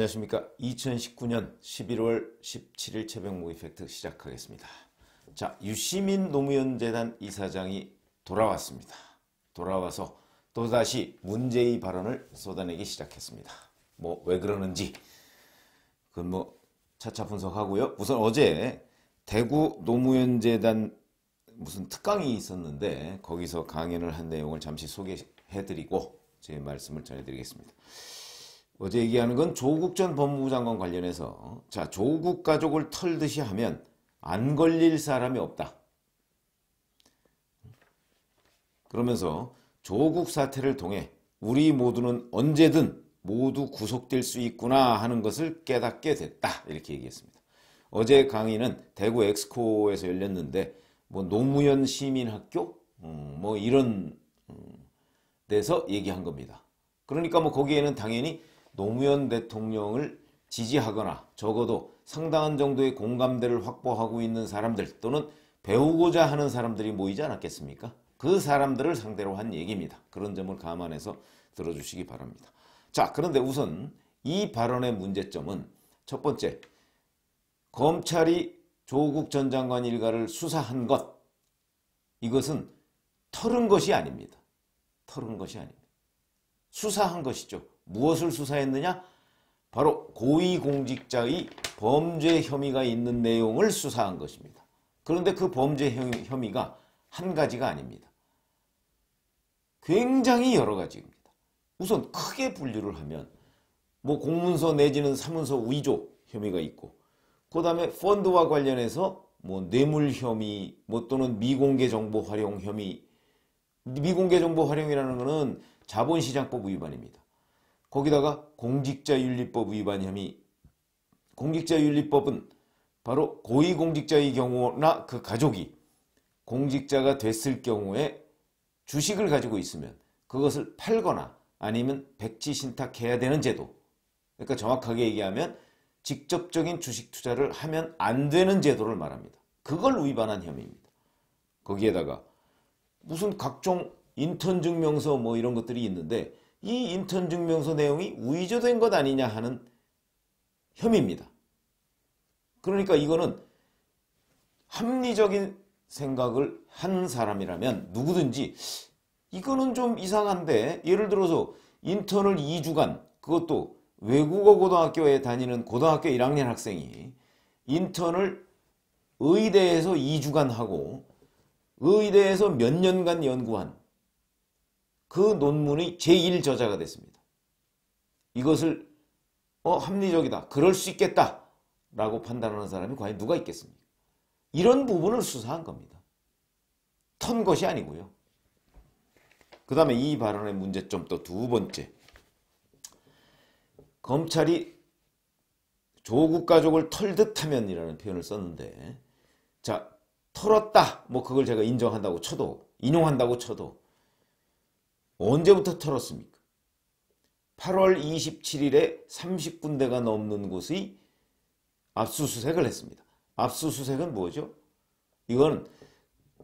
안녕하십니까. 2019년 11월 17일 최병무 이펙트 시작하겠습니다. 자, 유시민 노무현 재단 이사장이 돌아왔습니다. 돌아와서 또다시 문제의 발언을 쏟아내기 시작했습니다. 뭐 왜 그러는지 그건 뭐 차차 분석하고요. 우선 어제 대구 노무현 재단 무슨 특강이 있었는데 거기서 강연을 한 내용을 잠시 소개해드리고 제 말씀을 전해드리겠습니다. 어제 얘기하는 건 조국 전 법무부 장관 관련해서 자 조국 가족을 털듯이 하면 안 걸릴 사람이 없다. 그러면서 조국 사태를 통해 우리 모두는 언제든 모두 구속될 수 있구나 하는 것을 깨닫게 됐다. 이렇게 얘기했습니다. 어제 강의는 대구 엑스코에서 열렸는데 뭐 노무현 시민학교 음, 뭐 이런 음, 데서 얘기한 겁니다. 그러니까 뭐 거기에는 당연히 노무현 대통령을 지지하거나 적어도 상당한 정도의 공감대를 확보하고 있는 사람들 또는 배우고자 하는 사람들이 모이지 않았겠습니까? 그 사람들을 상대로 한 얘기입니다. 그런 점을 감안해서 들어주시기 바랍니다. 자, 그런데 우선 이 발언의 문제점은 첫 번째, 검찰이 조국 전 장관 일가를 수사한 것, 이것은 털은 것이 아닙니다. 털은 것이 아닙니다. 수사한 것이죠. 무엇을 수사했느냐? 바로 고위공직자의 범죄 혐의가 있는 내용을 수사한 것입니다. 그런데 그 범죄 혐의가 한 가지가 아닙니다. 굉장히 여러 가지입니다. 우선 크게 분류를 하면 뭐 공문서 내지는 사문서 위조 혐의가 있고 그 다음에 펀드와 관련해서 뭐 뇌물 혐의 뭐 또는 미공개 정보 활용 혐의 미공개 정보 활용이라는 것은 자본시장법 위반입니다. 거기다가 공직자윤리법 위반 혐의 공직자윤리법은 바로 고위공직자의 경우나 그 가족이 공직자가 됐을 경우에 주식을 가지고 있으면 그것을 팔거나 아니면 백지 신탁해야 되는 제도 그러니까 정확하게 얘기하면 직접적인 주식 투자를 하면 안 되는 제도를 말합니다. 그걸 위반한 혐의입니다. 거기에다가 무슨 각종 인턴 증명서 뭐 이런 것들이 있는데 이 인턴증명서 내용이 위조된 것 아니냐 하는 혐의입니다. 그러니까 이거는 합리적인 생각을 한 사람이라면 누구든지 이거는 좀 이상한데 예를 들어서 인턴을 2주간 그것도 외국어 고등학교에 다니는 고등학교 1학년 학생이 인턴을 의대에서 2주간 하고 의대에서 몇 년간 연구한 그 논문의 제1저자가 됐습니다. 이것을 어, 합리적이다. 그럴 수 있겠다. 라고 판단하는 사람이 과연 누가 있겠습니까? 이런 부분을 수사한 겁니다. 턴 것이 아니고요. 그 다음에 이 발언의 문제점 또 두 번째. 검찰이 조국 가족을 털듯 하면이라는 표현을 썼는데 자 털었다 뭐 그걸 제가 인정한다고 쳐도 인용한다고 쳐도 언제부터 털었습니까? 8월 27일에 30군데가 넘는 곳의 압수수색을 했습니다. 압수수색은 뭐죠? 이건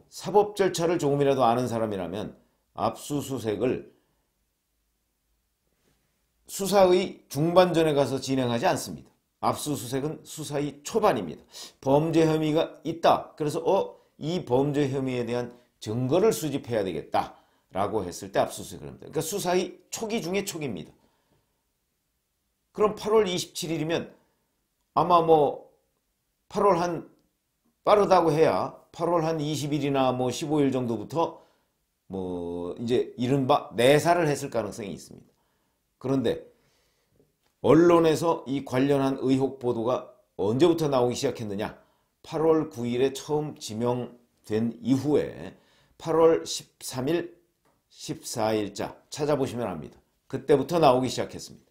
사법 절차를 조금이라도 아는 사람이라면 압수수색을 수사의 중반전에 가서 진행하지 않습니다. 압수수색은 수사의 초반입니다. 범죄 혐의가 있다. 그래서 어, 이 범죄 혐의에 대한 증거를 수집해야 되겠다. 라고 했을 때 압수수색을 합니다. 그러니까 수사의 초기 중에 초기입니다. 그럼 8월 27일이면 아마 뭐 8월 한 빠르다고 해야 8월 한 20일이나 뭐 15일 정도부터 뭐 이제 이른바 내사를 했을 가능성이 있습니다. 그런데 언론에서 이 관련한 의혹 보도가 언제부터 나오기 시작했느냐 8월 9일에 처음 지명된 이후에 8월 13일 14일자 찾아보시면 합니다. 그때부터 나오기 시작했습니다.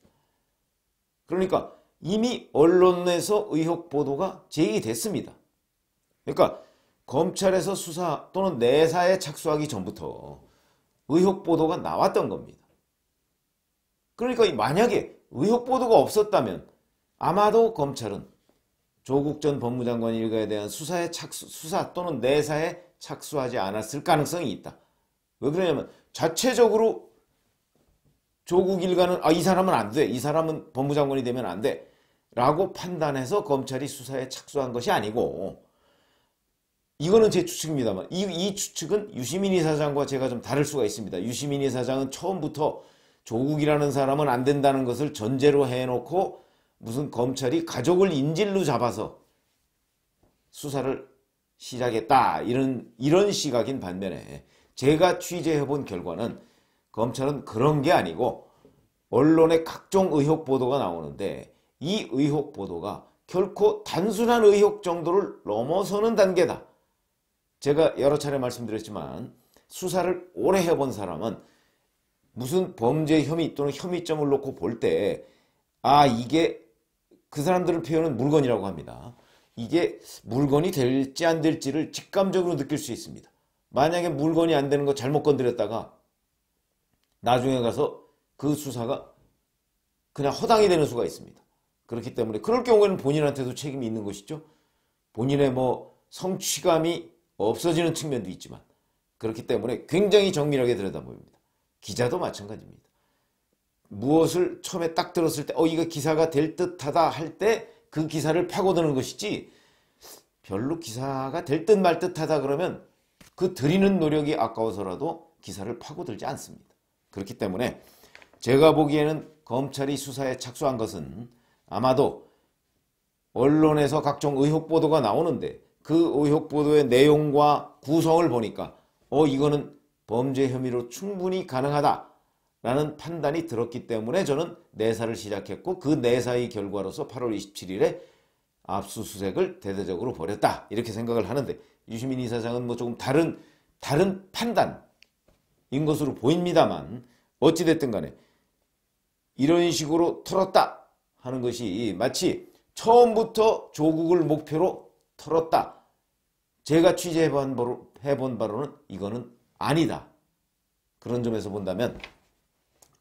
그러니까 이미 언론에서 의혹 보도가 제기됐습니다. 그러니까 검찰에서 수사 또는 내사에 착수하기 전부터 의혹 보도가 나왔던 겁니다. 그러니까 만약에 의혹 보도가 없었다면 아마도 검찰은 조국 전 법무장관 일가에 대한 수사에 착수, 수사 또는 내사에 착수하지 않았을 가능성이 있다. 왜 그러냐면 자체적으로 조국 일가는 아 이 사람은 안 돼. 이 사람은 법무장관이 되면 안 돼. 라고 판단해서 검찰이 수사에 착수한 것이 아니고 이거는 제 추측입니다만 이, 이 추측은 유시민 이사장과 제가 좀 다를 수가 있습니다. 유시민 이사장은 처음부터 조국이라는 사람은 안 된다는 것을 전제로 해놓고 무슨 검찰이 가족을 인질로 잡아서 수사를 시작했다 이런 이런 시각인 반면에 제가 취재해 본 결과는 검찰은 그런 게 아니고 언론의 각종 의혹 보도가 나오는데 이 의혹 보도가 결코 단순한 의혹 정도를 넘어서는 단계다. 제가 여러 차례 말씀드렸지만 수사를 오래 해본 사람은 무슨 범죄 혐의 또는 혐의점을 놓고 볼 때 아 이게 그 사람들을 표현은 물건이라고 합니다. 이게 물건이 될지 안 될지를 직감적으로 느낄 수 있습니다. 만약에 물건이 안 되는 거 잘못 건드렸다가 나중에 가서 그 수사가 그냥 허당이 되는 수가 있습니다. 그렇기 때문에 그럴 경우에는 본인한테도 책임이 있는 것이죠. 본인의 뭐 성취감이 없어지는 측면도 있지만 그렇기 때문에 굉장히 정밀하게 들여다봅니다. 기자도 마찬가지입니다. 무엇을 처음에 딱 들었을 때, 어, 이거 기사가 될 듯하다 할 때 그 기사를 파고드는 것이지 별로 기사가 될 듯 말 듯하다 그러면 그 드리는 노력이 아까워서라도 기사를 파고들지 않습니다. 그렇기 때문에 제가 보기에는 검찰이 수사에 착수한 것은 아마도 언론에서 각종 의혹 보도가 나오는데 그 의혹 보도의 내용과 구성을 보니까 어 이거는 범죄 혐의로 충분히 가능하다라는 판단이 들었기 때문에 저는 내사를 시작했고 그 내사의 결과로서 8월 27일에 압수수색을 대대적으로 벌였다 이렇게 생각을 하는데 유시민 이사장은 뭐 조금 다른 다른 판단인 것으로 보입니다만 어찌됐든 간에 이런 식으로 털었다 하는 것이 마치 처음부터 조국을 목표로 털었다. 제가 취재해본 바로, 해본 바로는 이거는 아니다. 그런 점에서 본다면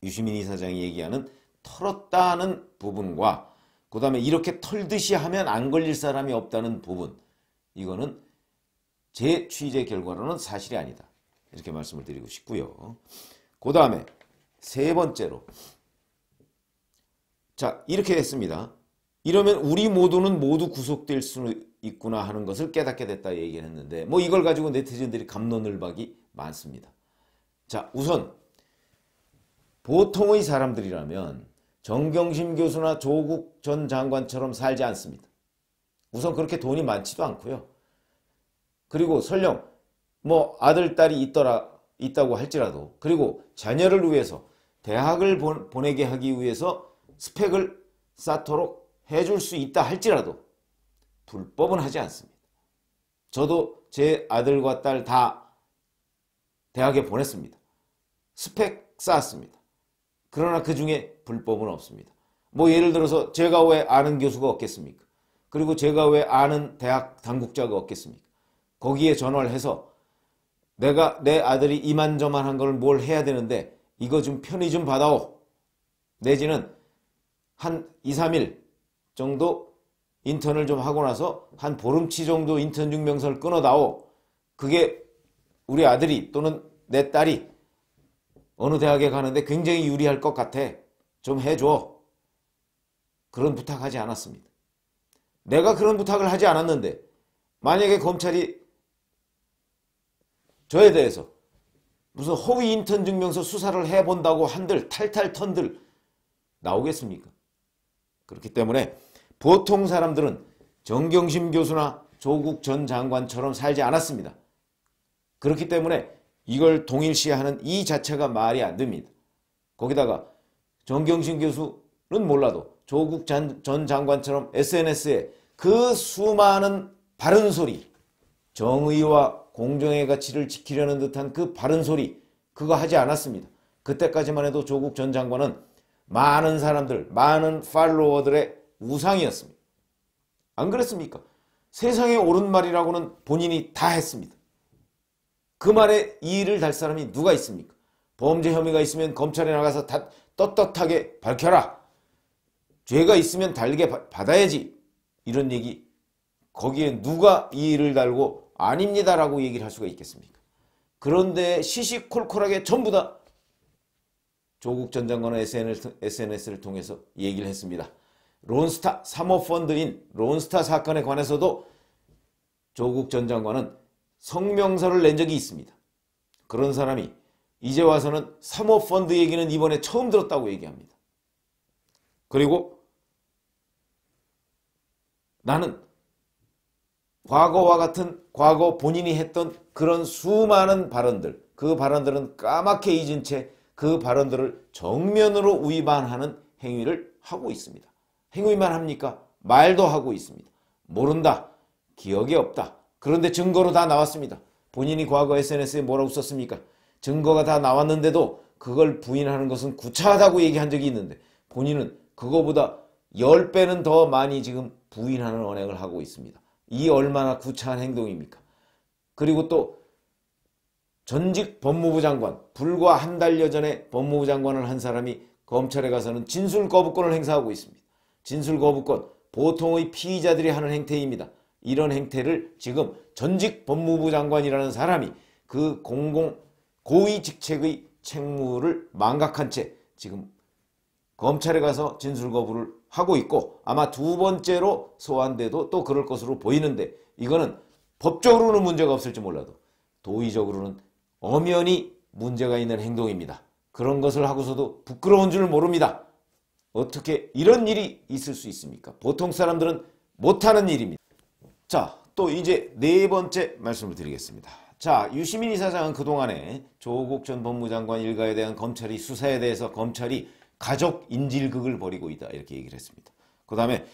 유시민 이사장이 얘기하는 털었다는 부분과 그 다음에 이렇게 털듯이 하면 안 걸릴 사람이 없다는 부분 이거는 제 취재 결과로는 사실이 아니다. 이렇게 말씀을 드리고 싶고요. 그 다음에 세 번째로 자 이렇게 했습니다. 이러면 우리 모두는 모두 구속될 수 있구나 하는 것을 깨닫게 됐다 얘기를 했는데 뭐 이걸 가지고 네티즌들이 감론을박이 많습니다. 자 우선 보통의 사람들이라면 정경심 교수나 조국 전 장관처럼 살지 않습니다. 우선 그렇게 돈이 많지도 않고요. 그리고 설령 뭐 아들, 딸이 있더라, 있다고 할지라도 그리고 자녀를 위해서 대학을 보내게 하기 위해서 스펙을 쌓도록 해줄 수 있다 할지라도 불법은 하지 않습니다. 저도 제 아들과 딸 다 대학에 보냈습니다. 스펙 쌓았습니다. 그러나 그 중에 불법은 없습니다. 뭐 예를 들어서 제가 왜 아는 교수가 없겠습니까? 그리고 제가 왜 아는 대학 당국자가 없겠습니까? 거기에 전화를 해서 내가 내 아들이 이만저만한 걸 뭘 해야 되는데 이거 좀 편히 좀 받아오. 내지는 한 2, 3일 정도 인턴을 좀 하고 나서 한 보름치 정도 인턴 증명서를 끊어다오. 그게 우리 아들이 또는 내 딸이 어느 대학에 가는데 굉장히 유리할 것 같아. 좀 해줘. 그런 부탁하지 않았습니다. 내가 그런 부탁을 하지 않았는데 만약에 검찰이 저에 대해서 무슨 허위 인턴 증명서 수사를 해본다고 한들 탈탈 턴들 나오겠습니까? 그렇기 때문에 보통 사람들은 정경심 교수나 조국 전 장관처럼 살지 않았습니다. 그렇기 때문에 이걸 동일시하는 이 자체가 말이 안 됩니다. 거기다가 정경심 교수는 몰라도 조국 전, 전 장관처럼 SNS에 그 수많은 바른 소리, 정의와 공정의 가치를 지키려는 듯한 그 바른 소리 그거 하지 않았습니다. 그때까지만 해도 조국 전 장관은 많은 사람들, 많은 팔로워들의 우상이었습니다. 안 그랬습니까? 세상에 옳은 말이라고는 본인이 다 했습니다. 그 말에 이의를 달 사람이 누가 있습니까? 범죄 혐의가 있으면 검찰에 나가서 다 떳떳하게 밝혀라. 죄가 있으면 달게 받아야지. 이런 얘기. 거기에 누가 이의를 달고 아닙니다라고 얘기를 할 수가 있겠습니까? 그런데 시시콜콜하게 전부 다 조국 전 장관은 SNS를 통해서 얘기를 했습니다. 론스타 사모펀드인 론스타 사건에 관해서도 조국 전 장관은 성명서를 낸 적이 있습니다. 그런 사람이 이제 와서는 사모펀드 얘기는 이번에 처음 들었다고 얘기합니다. 그리고 나는 과거와 같은 과거 본인이 했던 그런 수많은 발언들 그 발언들은 까맣게 잊은 채 그 발언들을 정면으로 위반하는 행위를 하고 있습니다. 행위만 합니까? 말도 하고 있습니다. 모른다. 기억이 없다. 그런데 증거로 다 나왔습니다. 본인이 과거 SNS에 뭐라고 썼습니까? 증거가 다 나왔는데도 그걸 부인하는 것은 구차하다고 얘기한 적이 있는데 본인은 그거보다 10배는 더 많이 지금 부인하는 언행을 하고 있습니다. 이 얼마나 구차한 행동입니까? 그리고 또 전직 법무부 장관, 불과 한 달여 전에 법무부 장관을 한 사람이 검찰에 가서는 진술 거부권을 행사하고 있습니다. 진술 거부권, 보통의 피의자들이 하는 행태입니다. 이런 행태를 지금 전직 법무부 장관이라는 사람이 그 공공 고위 직책의 책무를 망각한 채 지금 검찰에 가서 진술 거부를 하고 있고 아마 두 번째로 소환돼도 또 그럴 것으로 보이는데 이거는 법적으로는 문제가 없을지 몰라도 도의적으로는 엄연히 문제가 있는 행동입니다. 그런 것을 하고서도 부끄러운 줄 모릅니다. 어떻게 이런 일이 있을 수 있습니까? 보통 사람들은 못하는 일입니다. 자, 또 이제 네 번째 말씀을 드리겠습니다. 자, 유시민 이사장은 그동안에 조국 전 법무장관 일가에 대한 검찰이 수사에 대해서 검찰이 가족 인질극을 벌이고 있다 이렇게 얘기를 했습니다. 그 다음에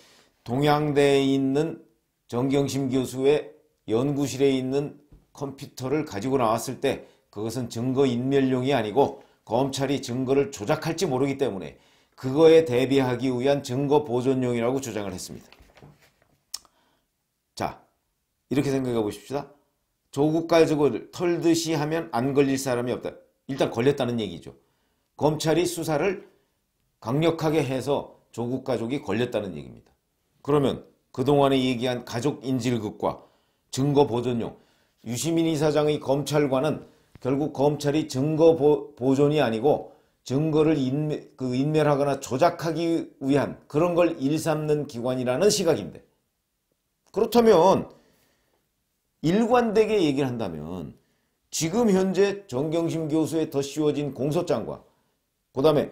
동양대에 있는 정경심 교수의 연구실에 있는 컴퓨터를 가지고 나왔을 때 그것은 증거인멸용이 아니고 검찰이 증거를 조작할지 모르기 때문에 그거에 대비하기 위한 증거 보존용이라고 주장을 했습니다. 자, 이렇게 생각해 보십시다. 조국 가지고 털듯이 하면 안 걸릴 사람이 없다. 일단 걸렸다는 얘기죠. 검찰이 수사를 강력하게 해서 조국 가족이 걸렸다는 얘기입니다. 그러면 그동안에 얘기한 가족 인질극과 증거 보존용 유시민 이사장의 검찰관은 결국 검찰이 증거 보존이 아니고 증거를 인멸, 그 인멸하거나 조작하기 위한 그런 걸 일삼는 기관이라는 시각인데 그렇다면 일관되게 얘기를 한다면 지금 현재 정경심 교수의 더 씌워진 공소장과 그 다음에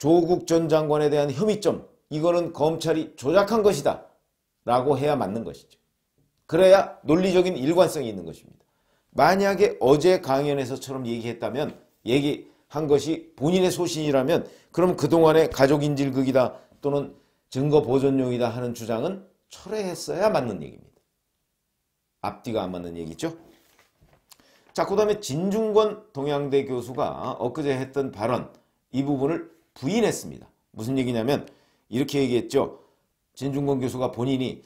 조국 전 장관에 대한 혐의점 이거는 검찰이 조작한 것이다 라고 해야 맞는 것이죠. 그래야 논리적인 일관성이 있는 것입니다. 만약에 어제 강연에서처럼 얘기했다면 얘기한 것이 본인의 소신이라면 그럼 그동안의 가족인질극이다 또는 증거보존용이다 하는 주장은 철회했어야 맞는 얘기입니다. 앞뒤가 안 맞는 얘기죠. 자, 그 다음에 진중권 동양대 교수가 엊그제 했던 발언 이 부분을 부인했습니다. 무슨 얘기냐면 이렇게 얘기했죠. 진중권 교수가 본인이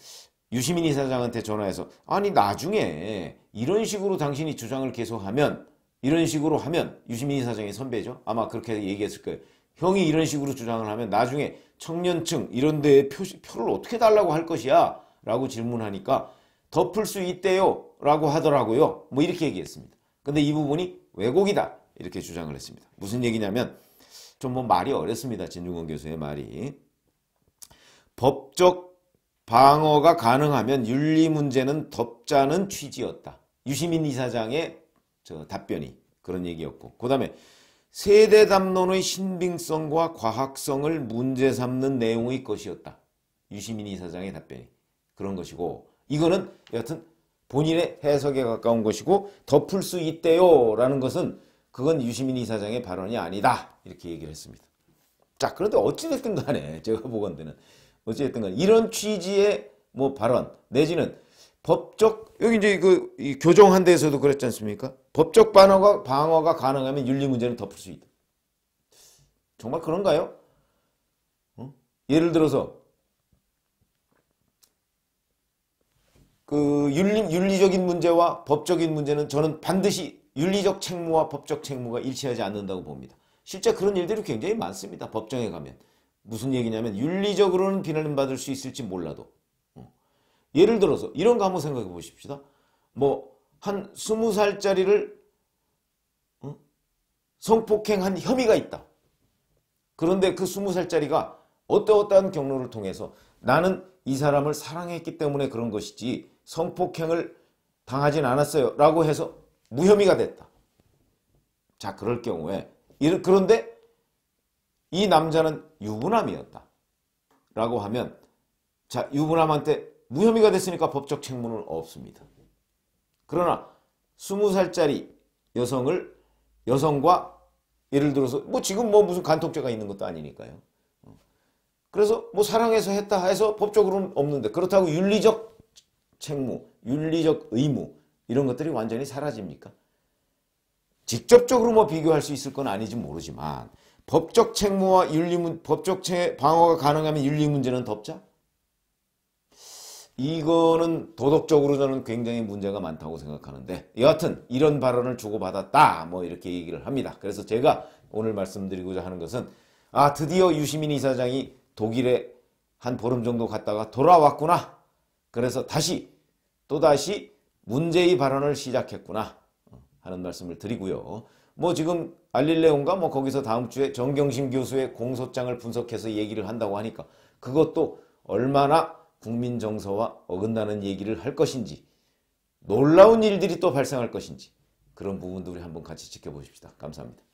유시민 이사장한테 전화해서 아니 나중에 이런 식으로 당신이 주장을 계속하면 이런 식으로 하면 유시민 이사장이 선배죠. 아마 그렇게 얘기했을 거예요. 형이 이런 식으로 주장을 하면 나중에 청년층 이런 데에 표시, 표를 어떻게 달라고 할 것이야? 라고 질문하니까 덮을 수 있대요 라고 하더라고요. 뭐 이렇게 얘기했습니다. 근데 이 부분이 왜곡이다 이렇게 주장을 했습니다. 무슨 얘기냐면 좀뭐 말이 어렵습니다. 진중권 교수의 말이. 법적 방어가 가능하면 윤리 문제는 덮자는 취지였다. 유시민 이사장의 저 답변이 그런 얘기였고 그 다음에 세대 담론의 신빙성과 과학성을 문제 삼는 내용의 것이었다. 유시민 이사장의 답변이 그런 것이고 이거는 여하튼 본인의 해석에 가까운 것이고 덮을 수 있대요 라는 것은 그건 유시민 이사장의 발언이 아니다. 이렇게 얘기를 했습니다. 자, 그런데 어찌됐든 간에 제가 보건대는 어찌됐든 간에 이런 취지의 뭐 발언 내지는 법적 여기 이제 그 교정한 데에서도 그랬지 않습니까? 법적 방어가 방어가 가능하면 윤리 문제는 덮을 수 있다. 정말 그런가요? 어? 예를 들어서 그 윤리 윤리적인 문제와 법적인 문제는 저는 반드시 윤리적 책무와 법적 책무가 일치하지 않는다고 봅니다. 실제 그런 일들이 굉장히 많습니다. 법정에 가면. 무슨 얘기냐면 윤리적으로는 비난받을 을수 있을지 몰라도 어. 예를 들어서 이런 거 한번 생각해 보십시다. 뭐한 스무 살짜리를 어? 성폭행한 혐의가 있다. 그런데 그 스무 살짜리가 어떠어떠한 경로를 통해서 나는 이 사람을 사랑했기 때문에 그런 것이지 성폭행을 당하진 않았어요 라고 해서 무혐의가 됐다. 자 그럴 경우에 그런데 이 남자는 유부남이었다. 라고 하면 자 유부남한테 무혐의가 됐으니까 법적 책무는 없습니다. 그러나 20살짜리 여성을 여성과 예를 들어서 뭐 지금 뭐 무슨 간통죄가 있는 것도 아니니까요. 그래서 뭐 사랑해서 했다 해서 법적으로는 없는데 그렇다고 윤리적 책무, 윤리적 의무 이런 것들이 완전히 사라집니까? 직접적으로 뭐 비교할 수 있을 건아니지 모르지만 법적 책무와 윤리 문 법적 책 방어가 가능하면 윤리 문제는 덮자. 이거는 도덕적으로 저는 굉장히 문제가 많다고 생각하는데 여하튼 이런 발언을 주고받았다 뭐 이렇게 얘기를 합니다. 그래서 제가 오늘 말씀드리고자 하는 것은 아 드디어 유시민 이사장이 독일에 한 보름 정도 갔다가 돌아왔구나. 그래서 다시 또다시 문제의 발언을 시작했구나 어, 하는 말씀을 드리고요. 뭐 지금 알릴레온과뭐 거기서 다음 주에 정경심 교수의 공소장을 분석해서 얘기를 한다고 하니까 그것도 얼마나 국민 정서와 어긋나는 얘기를 할 것인지 놀라운 일들이 또 발생할 것인지 그런 부분들을 한번 같이 지켜보십시다. 감사합니다.